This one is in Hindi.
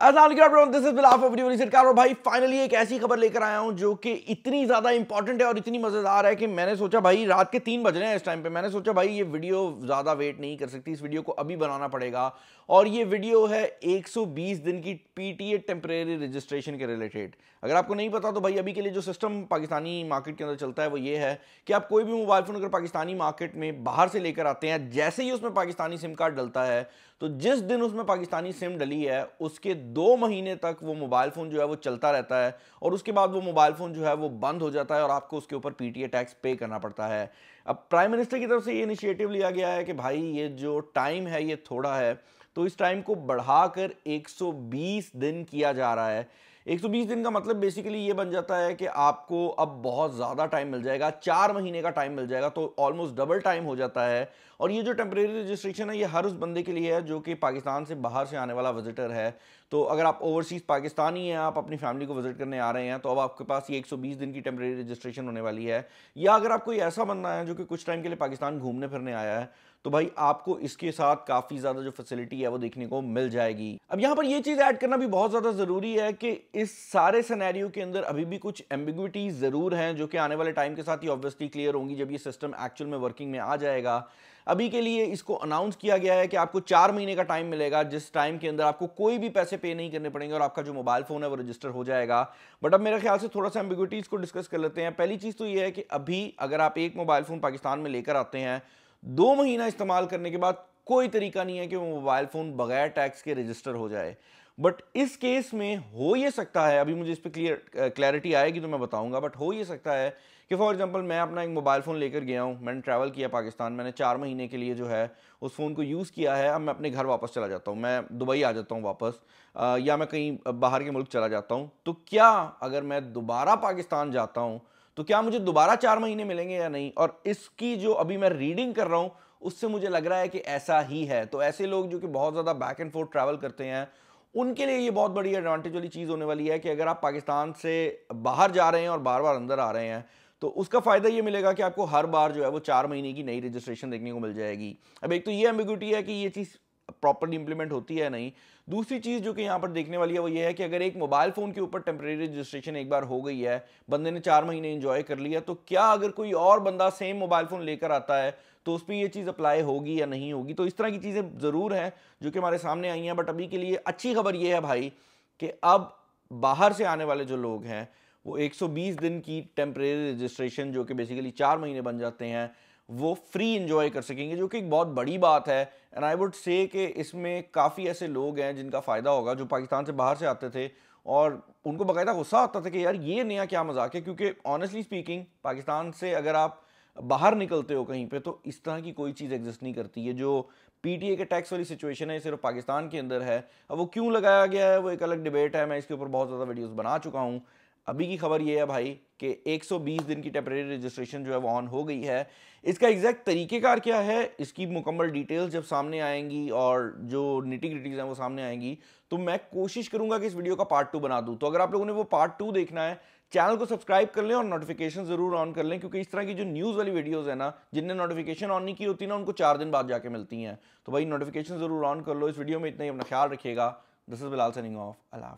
सरकार भाई फाइनली एक ऐसी खबर लेकर आया हूं जो कि इतनी ज्यादा इंपॉर्टेंट है और इतनी मजेदार है कि मैंने सोचा भाई रात के तीन बज रहे हैं इस टाइम पे मैंने सोचा भाई ये वीडियो ज्यादा वेट नहीं कर सकती इस वीडियो को अभी बनाना पड़ेगा और ये वीडियो है 120 दिन की पीटीए टेम्परेरी रजिस्ट्रेशन के रिलेटेड अगर आपको नहीं पता तो भाई अभी के लिए जो सिस्टम पाकिस्तानी मार्केट के अंदर चलता है वो ये है कि आप कोई भी मोबाइल फोन अगर पाकिस्तानी मार्केट में बाहर से लेकर आते हैं जैसे ही उसमें पाकिस्तानी सिम कार्ड डलता है तो जिस दिन उसमें पाकिस्तानी सिम डली है उसके दो महीने तक वो मोबाइल फ़ोन जो है वो चलता रहता है और उसके बाद वो मोबाइल फ़ोन जो है वो बंद हो जाता है और आपको उसके ऊपर पीटीए टैक्स पे करना पड़ता है अब प्राइम मिनिस्टर की तरफ से ये इनिशिएटिव लिया गया है कि भाई ये जो टाइम है ये थोड़ा है तो इस टाइम को बढ़ाकर 120 दिन किया जा रहा है 120 दिन का मतलब बेसिकली ये बन जाता है कि आपको अब बहुत ज़्यादा टाइम मिल जाएगा चार महीने का टाइम मिल जाएगा तो ऑलमोस्ट डबल टाइम हो जाता है और ये जो टेम्परेरी रजिस्ट्रेशन है ये हर उस बंदे के लिए है जो कि पाकिस्तान से बाहर से आने वाला विजिटर है तो अगर आप ओवरसीज़ पाकिस्तानी हैं आप अपनी फैमिली को विजिट करने आ रहे हैं तो अब आपके पास ये 120 दिन की टेम्प्रेरी रजिस्ट्रेशन होने वाली है या अगर आप कोई ऐसा बनना है जो कि कुछ टाइम के लिए पाकिस्तान घूमने फिरने आया है तो भाई आपको इसके साथ काफ़ी ज़्यादा जो फैसिलिटी है वो देखने को मिल जाएगी अब यहाँ पर ये चीज़ ऐड करना भी बहुत ज़्यादा ज़रूरी है कि इस सारे सिनेरियो के अंदर अभी भी कुछ एम्बिग्विटी ज़रूर हैं जो कि आने वाले टाइम के साथ ही ऑब्वियसली क्लियर होंगी जब ये सिस्टम एक्चुअल में वर्किंग में आ जाएगा अभी के लिए इसको अनाउंस किया गया है कि आपको चार महीने का टाइम मिलेगा जिस टाइम के अंदर आपको कोई भी पैसे पे नहीं करने पड़ेंगे और आपका जो मोबाइल फ़ोन है वो रजिस्टर हो जाएगा बट अब मेरे ख्याल से थोड़ा सा एम्बिग्विटीज़ को डिस्कस कर लेते हैं पहली चीज़ तो ये है कि अभी अगर आप एक मोबाइल फ़ोन पाकिस्तान में लेकर आते हैं दो महीना इस्तेमाल करने के बाद कोई तरीका नहीं है कि वो मोबाइल फ़ोन बगैर टैक्स के रजिस्टर हो जाए बट इस केस में हो ये सकता है अभी मुझे इस पर क्लियर क्लैरिटी आएगी तो मैं बताऊंगा बट हो ये सकता है कि फॉर एग्जांपल मैं अपना एक मोबाइल फ़ोन लेकर गया हूँ मैंने ट्रैवल किया पाकिस्तान मैंने चार महीने के लिए जो है उस फ़ोन को यूज़ किया है अब मैं अपने घर वापस चला जाता हूँ मैं दुबई आ जाता हूँ वापस आ, या मैं कहीं बाहर के मुल्क चला जाता हूँ तो क्या अगर मैं दोबारा पाकिस्तान जाता हूँ तो क्या मुझे दोबारा चार महीने मिलेंगे या नहीं और इसकी जो अभी मैं रीडिंग कर रहा हूँ उससे मुझे लग रहा है कि ऐसा ही है तो ऐसे लोग जो कि बहुत ज़्यादा बैक एंड फोर्थ ट्रैवल करते हैं उनके लिए ये बहुत बड़ी एडवांटेज वाली चीज़ होने वाली है कि अगर आप पाकिस्तान से बाहर जा रहे हैं और बार बार अंदर आ रहे हैं तो उसका फ़ायदा ये मिलेगा कि आपको हर बार जो है वो चार महीने की नई रजिस्ट्रेशन देखने को मिल जाएगी अब एक तो ये एम्बिग्यूटी है कि ये चीज़ प्रॉपरली इंप्लीमेंट होती है नहीं दूसरी चीज़ जो कि यहां पर देखने वाली है वो ये है कि अगर एक मोबाइल फ़ोन के ऊपर टेम्प्रेरी रजिस्ट्रेशन एक बार हो गई है बंदे ने चार महीने इंजॉय कर लिया तो क्या अगर कोई और बंदा सेम मोबाइल फ़ोन लेकर आता है तो उस पर यह चीज़ अप्लाई होगी या नहीं होगी तो इस तरह की चीज़ें ज़रूर हैं जो कि हमारे सामने आई हैं बट अभी के लिए अच्छी खबर यह है भाई कि अब बाहर से आने वाले जो लोग हैं वो 120 दिन की टेम्प्रेरी रजिस्ट्रेशन जो कि बेसिकली चार महीने बन जाते हैं वो फ्री इन्जॉय कर सकेंगे जो कि एक बहुत बड़ी बात है एंड आई वुड से कि इसमें काफ़ी ऐसे लोग हैं जिनका फ़ायदा होगा जो पाकिस्तान से बाहर से आते थे और उनको बाकायदा गुस्सा आता था कि यार ये नया क्या मजाक है क्योंकि ऑनेस्टली स्पीकिंग पाकिस्तान से अगर आप बाहर निकलते हो कहीं पे तो इस तरह की कोई चीज़ एग्जिस्ट नहीं करती है जो पीटीए के टैक्स वाली सिचुएशन है सिर्फ पाकिस्तान के अंदर है अब वो क्यों लगाया गया है वो एक अलग डिबेट है मैं इसके ऊपर बहुत ज़्यादा वीडियोज़ बना चुका हूँ अभी की खबर ये है भाई कि 120 दिन की टेम्प्रेरी रजिस्ट्रेशन जो है वो ऑन हो गई है इसका एग्जैक्ट तरीक़ेकार क्या है इसकी मुकम्मल डिटेल्स जब सामने आएंगी और जो निटी रिटिंग हैं वो सामने आएंगी तो मैं कोशिश करूंगा कि इस वीडियो का पार्ट टू बना दूँ तो अगर आप लोगों ने वो पार्ट टू देखना है चैनल को सब्सक्राइब कर लें और नोटिफिकेशन ज़रूर ऑन कर लें क्योंकि इस तरह की जो न्यूज़ वाली वीडियोज है ना जिनने नोटिफिकेशन ऑन नहीं की होती ना उनको चार दिन बाद जाके मिलती हैं तो भाई नोटिफिकेशन ज़रूर ऑन कर लो इस वीडियो में इतना ही अपना ख्याल रखिएगा this is Bilal signing off Allah